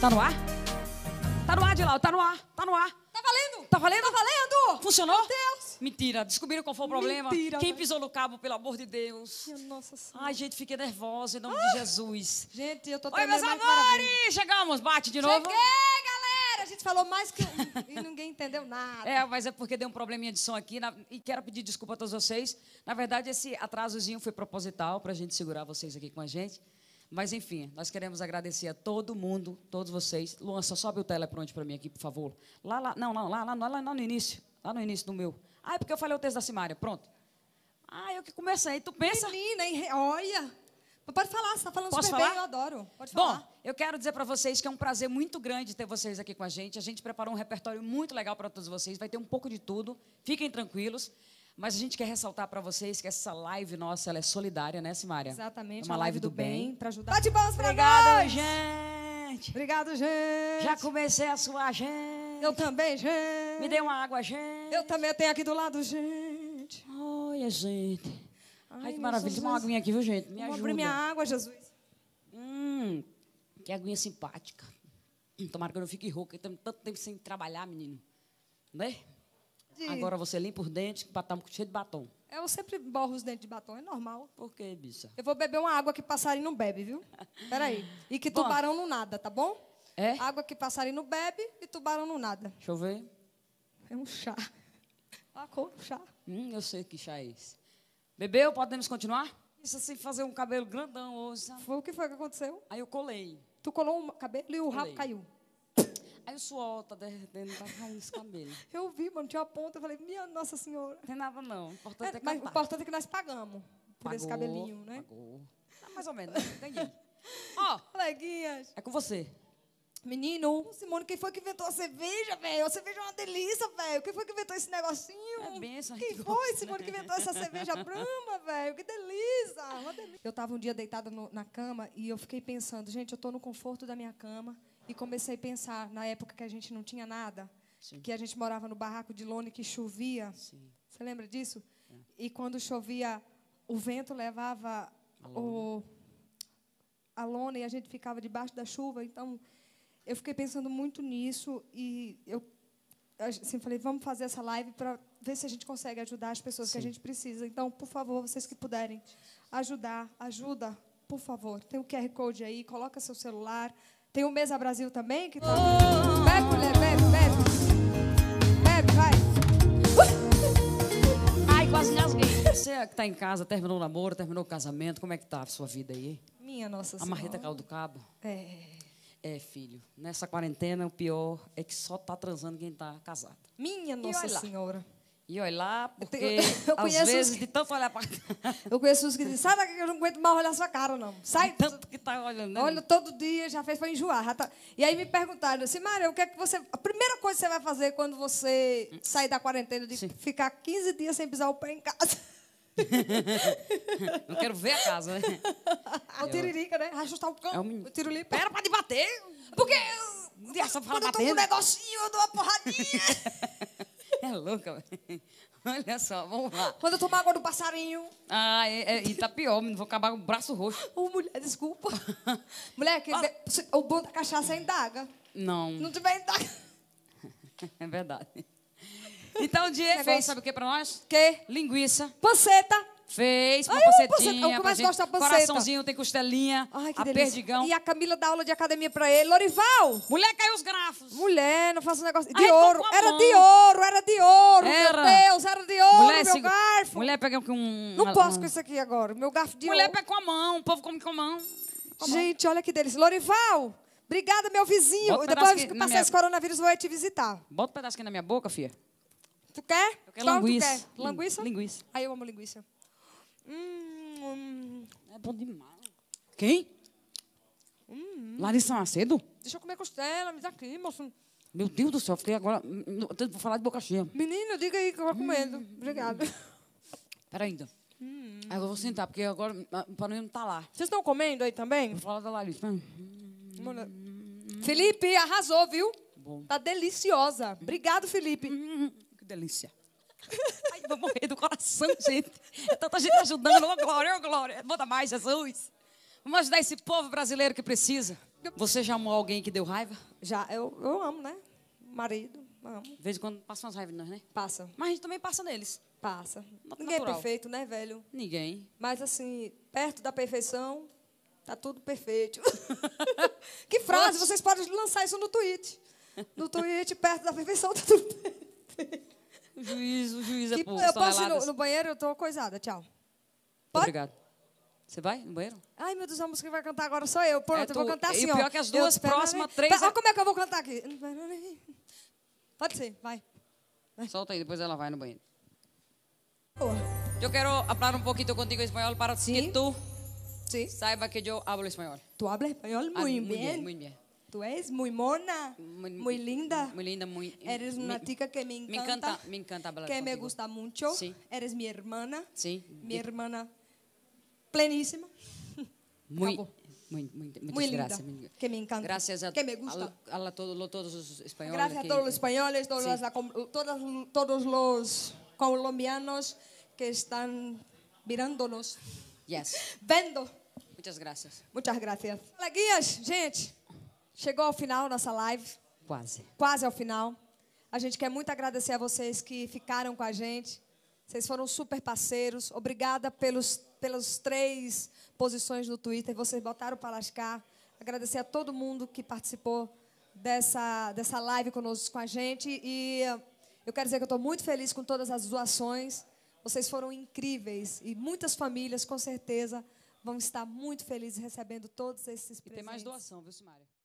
Tá no ar? Tá no ar, Dilau, tá no ar, tá no ar. Tá valendo? Tá valendo? Tá valendo? Funcionou? Meu Deus. Mentira, descobriram qual foi o problema? Mentira. Quem né? pisou no cabo, pelo amor de Deus? nossa Senhora. Ai, gente, fiquei nervosa em nome ah. de Jesus. Gente, eu tô Oi, meus amores! Parabéns. Chegamos, bate de novo. Cheguei, galera! A gente falou mais que... e ninguém entendeu nada. É, mas é porque deu um probleminha de som aqui na... e quero pedir desculpa a todos vocês. Na verdade, esse atrasozinho foi proposital pra gente segurar vocês aqui com a gente. Mas enfim, nós queremos agradecer a todo mundo, todos vocês. Luan, só sobe o teleprompter para mim aqui, por favor. Lá, lá, não, não, lá, lá, lá, lá no início, lá no início do meu. Ah, é porque eu falei o texto da Simária, pronto. Ah, eu que comecei, tu pensa? Menina, hein? olha. Pode falar, você está falando Posso super falar? bem, eu adoro. Pode falar. Bom, eu quero dizer para vocês que é um prazer muito grande ter vocês aqui com a gente. A gente preparou um repertório muito legal para todos vocês, vai ter um pouco de tudo. Fiquem tranquilos. Mas a gente quer ressaltar para vocês que essa live nossa é solidária, né, Simária? Exatamente. É, é uma, live, live do, do bem, bem para ajudar. de palmas para Obrigado, nós! gente. Obrigado, gente. Já comecei a suar, gente. Eu também, gente. Me dê uma água, gente. Eu também tenho aqui do lado, gente. Olha, gente. Ai, Ai que maravilha. Tem uma aguinha aqui, viu, gente? Me ajuda. abrir minha água, Jesus. Hum, que aguinha simpática. Hum, tomara que eu não fique rouca. Eu tenho tanto tempo sem trabalhar, menino. Né? De... Agora você limpa os dentes, que batom tá cheio de batom. Eu sempre borro os dentes de batom, é normal. Por quê, bicha? Eu vou beber uma água que passarinho não bebe, viu? Peraí. E que tubarão não nada, tá bom? É? Água que passarinho não bebe e tubarão não nada. Deixa eu ver. É um chá. cor como chá? Hum, eu sei que chá é esse. Bebeu? Podemos continuar? Isso assim, fazer um cabelo grandão hoje. Foi o que foi que aconteceu? Aí eu colei. Tu colou o cabelo e o colei. rabo caiu. Aí o suor tá derretendo, tá caindo esse cabelo. Eu vi, mano, tinha uma ponta, eu falei, minha Nossa Senhora. Não tem nada, não. O importante é, é mas o importante é que nós pagamos por pagou, esse cabelinho, né? Pagou. Ah, mais ou menos, né? entendi. Ó, oh, coleguinhas. É com você. Menino, Simone, quem foi que inventou a cerveja, velho? A cerveja é uma delícia, velho. Quem foi que inventou esse negocinho? É benção, quem foi, gosta, né? Simone, né? que inventou essa cerveja brama, velho? Que delícia, delícia, Eu tava um dia deitada no, na cama e eu fiquei pensando, gente, eu tô no conforto da minha cama e comecei a pensar na época que a gente não tinha nada, Sim. que a gente morava no barraco de lona que chovia. Sim. Você lembra disso? É. E quando chovia, o vento levava a lona. O, a lona e a gente ficava debaixo da chuva. Então, eu fiquei pensando muito nisso e eu assim, falei, vamos fazer essa live para ver se a gente consegue ajudar as pessoas Sim. que a gente precisa. Então, por favor, vocês que puderem ajudar, ajuda, por favor. Tem o um QR Code aí, coloca seu celular, tem o Mesa Brasil também, que tá... Bebe, mulher, bebe, bebe. Bebe, vai. Uh! Ai, quase rasguei. Você é que tá em casa, terminou o namoro, terminou o casamento, como é que tá a sua vida aí? Minha nossa senhora. A marreta caiu do cabo? É. É, filho, nessa quarentena o pior é que só tá transando quem tá casado. Minha nossa senhora. E olha lá, porque eu, conheço às vezes, que... de tanto olhar para Eu conheço uns que dizem, sai daqui que eu não aguento mais olhar sua cara, não. Sai. De tanto que tá olhando. Né? Olha todo dia, já fez para enjoar. Tá... E aí me perguntaram assim, Mário, o que é que você... A primeira coisa que você vai fazer quando você sair da quarentena, de Sim. ficar 15 dias sem pisar o pé em casa... não quero ver a casa, né? É o tiririca, né? Ajustar o cão, é o tiro limpo. Era para debater. Porque... Eu... Quando batendo. eu tô com um né? negocinho, eu dou uma porradinha. É louca. Olha só, vamos lá. Quando eu tomar água do passarinho. Ah, é, é, e tá pior, vou acabar com o braço roxo. Ô, oh, mulher, desculpa. mulher, que ah. o bom da cachaça é indaga. Não. Não tiver indaga. É verdade. Então o Diego fez, sabe o que é para nós? Que? Linguiça. Panceta. Fez uma Ai, panceta, é o que mais gente, gosta da panceta. Coraçãozinho, tem costelinha, Ai, que a delícia. perdigão. E a Camila dá aula de academia pra ele. Lorival! Mulher, caiu os grafos. Mulher, não faça um negócio... De Ai, ouro. Era de ouro, era de ouro. Era. Meu Deus, era de ouro, mulher, meu se... garfo. Mulher, pega com um... Não uma... posso com isso aqui agora. Meu garfo de mulher, ouro. Mulher, pega com a mão. O povo come com a mão. Com gente, mão. olha que delícia. Lorival! Obrigada, meu vizinho. Bota Depois que passar minha... esse coronavírus, vou te visitar. Bota um pedaço aqui na minha boca, filha. Tu quer? Eu quero Só linguiça. Tu quer? Linguiça? Linguiça. Aí eu amo linguiça. Hum, hum. É bom demais. Quem? Hum, Larissa Macedo? Deixa eu comer costela, me dá aqui, moço. Meu Deus do céu, fiquei agora. Vou hum, hum, falar de boca cheia. Menino, diga aí que eu vou comendo. Hum. Obrigada. Pera ainda. Então. Hum. Agora eu vou sentar, porque agora hum, ah, o panorama não tá lá. Vocês estão comendo aí também? Vou falar da Larissa. Felipe, arrasou, viu? Bom. Tá deliciosa. Obrigado, Felipe. Que delícia. Vou morrer do coração, gente. É tanta gente ajudando. Ô, oh, glória, ô, oh, glória. Manda mais, Jesus. Vamos ajudar esse povo brasileiro que precisa. Você já amou alguém que deu raiva? Já, eu, eu amo, né? Marido, amo. De vez em quando passa umas raivas nós, né? Passa. Mas a gente também passa neles. Passa. Ninguém é perfeito, né, velho? Ninguém. Mas assim, perto da perfeição, tá tudo perfeito. que frase, vocês podem lançar isso no tweet. No tweet, perto da perfeição, tá tudo perfeito. O juiz, o juiz é que, por Eu posso ir no, no, banheiro, eu tô coisada. Tchau. Pode? Obrigado. Você vai no banheiro? Ai, meu Deus, a música que vai cantar agora sou eu. Pronto, é, tu... eu vou cantar assim, E pior ó. É que as duas próximas, três... Pera, tá, é- como é que eu vou cantar aqui? Pode ser, vai. vai. Solta aí, depois ela vai no banheiro. Boa. Eu quero falar um pouquinho contigo em espanhol para que tu sí. saiba que eu hablo espanhol. Tu hablas espanhol? muito ah, Muy bien, muy bien. Tú eres muy mona, muy, linda. Muy linda, muy. Eres una tica chica que me encanta. Me encanta, me encanta hablar Que me gusta mucho. Eres mi hermana. Sí. Mi hermana plenísima. Muy, muy, muy, Linda, que me encanta. Gracias a, que me gusta. todos, los españoles. Gracias a todos los eh, españoles, a todos los colombianos que están mirándonos. Yes. Vendo. Muchas gracias. Muchas gracias. Hola, guías, gente. Chegou ao final nossa live. Quase. Quase ao final. A gente quer muito agradecer a vocês que ficaram com a gente. Vocês foram super parceiros. Obrigada pelos, pelas três posições no Twitter. Vocês botaram para lascar. Agradecer a todo mundo que participou dessa, dessa live conosco com a gente. E eh, eu quero dizer que eu estou muito feliz com todas as doações. Vocês foram incríveis. E muitas famílias, com certeza, vão estar muito felizes recebendo todos esses e presentes. E tem mais doação, viu, Simária?